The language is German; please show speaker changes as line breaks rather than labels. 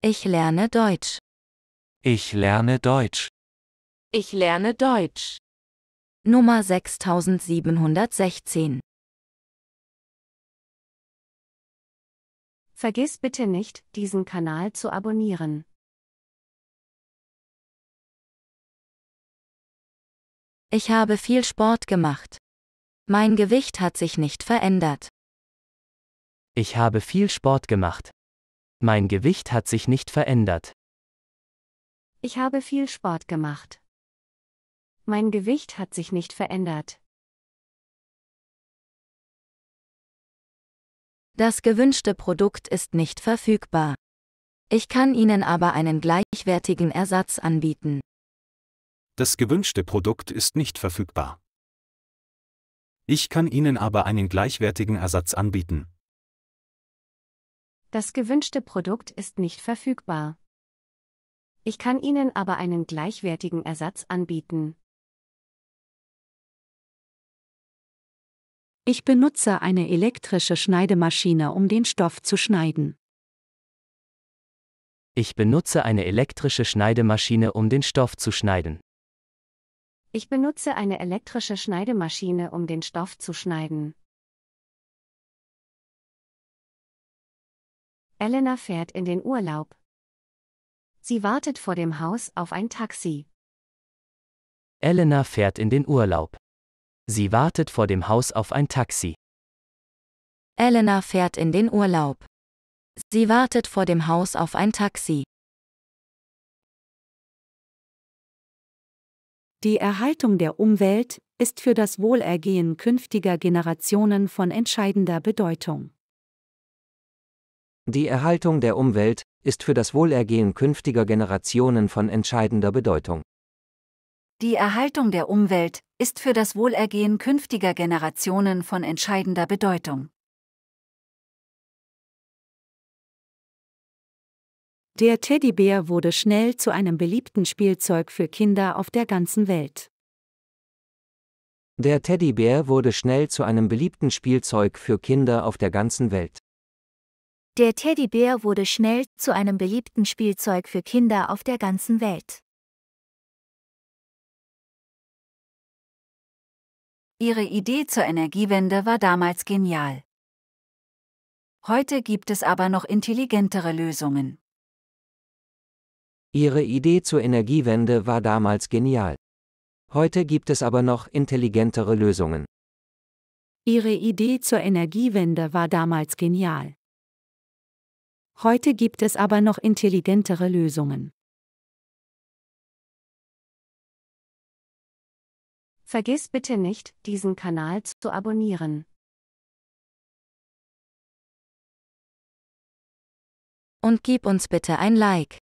Ich lerne Deutsch.
Ich lerne Deutsch.
Ich lerne Deutsch. Nummer 6716. Vergiss bitte nicht, diesen Kanal zu abonnieren. Ich habe viel Sport gemacht. Mein Gewicht hat sich nicht verändert.
Ich habe viel Sport gemacht. Mein Gewicht hat sich nicht verändert.
Ich habe viel Sport gemacht. Mein Gewicht hat sich nicht verändert. Das gewünschte Produkt ist nicht verfügbar. Ich kann Ihnen aber einen
gleichwertigen Ersatz anbieten.
Das gewünschte Produkt ist nicht verfügbar. Ich kann Ihnen aber einen gleichwertigen Ersatz anbieten.
Das gewünschte Produkt ist nicht verfügbar. Ich kann Ihnen aber einen gleichwertigen Ersatz anbieten. Ich benutze eine elektrische Schneidemaschine, um den Stoff zu schneiden.
Ich benutze eine elektrische Schneidemaschine, um den Stoff zu schneiden.
Ich benutze eine
elektrische Schneidemaschine, um den Stoff zu schneiden. Elena fährt in den Urlaub. Sie
wartet vor dem Haus auf ein Taxi.
Elena fährt in den Urlaub. Sie wartet vor dem Haus auf ein Taxi.
Elena fährt
in den Urlaub. Sie wartet vor dem Haus auf ein Taxi. Die Erhaltung der Umwelt
ist für das Wohlergehen künftiger Generationen von entscheidender Bedeutung.
Die Erhaltung der Umwelt ist für das Wohlergehen künftiger Generationen von entscheidender Bedeutung.
Die Erhaltung der Umwelt ist für das Wohlergehen künftiger Generationen von entscheidender Bedeutung.
Der Teddybär wurde schnell zu einem beliebten Spielzeug für Kinder auf der ganzen Welt.
Der Teddybär wurde schnell zu einem beliebten Spielzeug für Kinder auf der ganzen Welt.
Der Teddybär wurde schnell zu einem beliebten Spielzeug für Kinder auf der ganzen Welt. Ihre Idee zur Energiewende war damals genial.
Heute gibt es aber noch intelligentere Lösungen.
Ihre Idee zur Energiewende war damals genial. Heute gibt es aber noch intelligentere Lösungen.
Ihre Idee zur Energiewende war damals
genial. Heute gibt es aber noch intelligentere Lösungen. Vergiss bitte nicht, diesen Kanal zu abonnieren. Und gib uns bitte ein Like.